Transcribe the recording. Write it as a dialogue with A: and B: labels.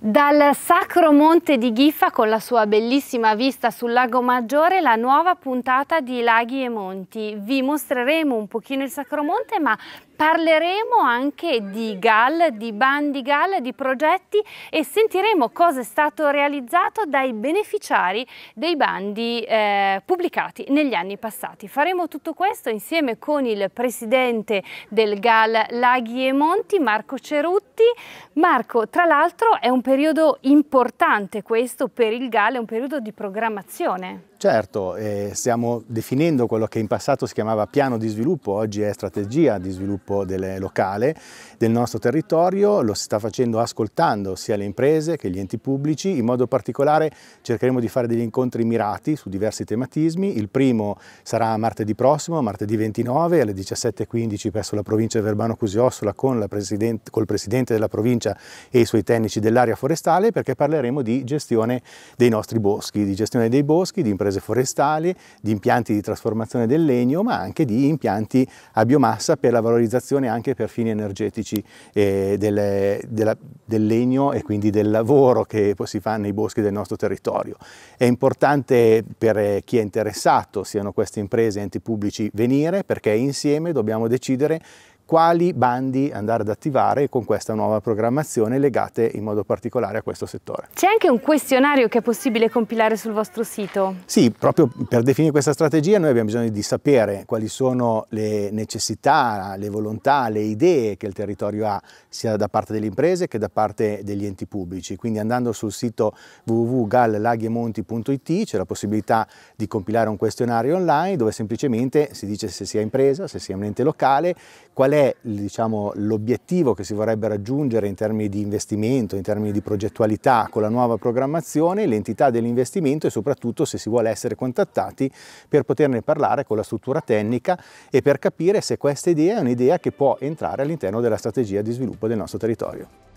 A: Dal Sacro Monte di Giffa con la sua bellissima vista sul Lago Maggiore la nuova puntata di Laghi e Monti. Vi mostreremo un pochino il Sacro Monte ma parleremo anche di GAL, di bandi GAL, di progetti e sentiremo cosa è stato realizzato dai beneficiari dei bandi eh, pubblicati negli anni passati. Faremo tutto questo insieme con il presidente del GAL Laghi e Monti, Marco Cerutti. Marco, tra l'altro è un periodo importante questo per il GAL, è un periodo di programmazione.
B: Certo, eh, stiamo definendo quello che in passato si chiamava piano di sviluppo, oggi è strategia di sviluppo del locale del nostro territorio, lo si sta facendo ascoltando sia le imprese che gli enti pubblici, in modo particolare cercheremo di fare degli incontri mirati su diversi tematismi, il primo sarà martedì prossimo, martedì 29 alle 17.15 presso la provincia di Verbano Cusiossola con president col presidente della provincia e i suoi tecnici dell'area forestale perché parleremo di gestione dei nostri boschi, di gestione dei boschi, di imprese imprese forestali, di impianti di trasformazione del legno, ma anche di impianti a biomassa per la valorizzazione anche per fini energetici eh, delle, della, del legno e quindi del lavoro che si fa nei boschi del nostro territorio. È importante per chi è interessato, siano queste imprese, enti pubblici, venire perché insieme dobbiamo decidere quali bandi andare ad attivare con questa nuova programmazione legate in modo particolare a questo settore.
A: C'è anche un questionario che è possibile compilare sul vostro sito?
B: Sì, proprio per definire questa strategia noi abbiamo bisogno di sapere quali sono le necessità, le volontà, le idee che il territorio ha sia da parte delle imprese che da parte degli enti pubblici. Quindi andando sul sito www.gallaghiemonti.it c'è la possibilità di compilare un questionario online dove semplicemente si dice se sia impresa, se sia un ente locale, qual è diciamo, l'obiettivo che si vorrebbe raggiungere in termini di investimento, in termini di progettualità con la nuova programmazione, l'entità dell'investimento e soprattutto se si vuole essere contattati per poterne parlare con la struttura tecnica e per capire se questa idea è un'idea che può entrare all'interno della strategia di sviluppo del nostro territorio.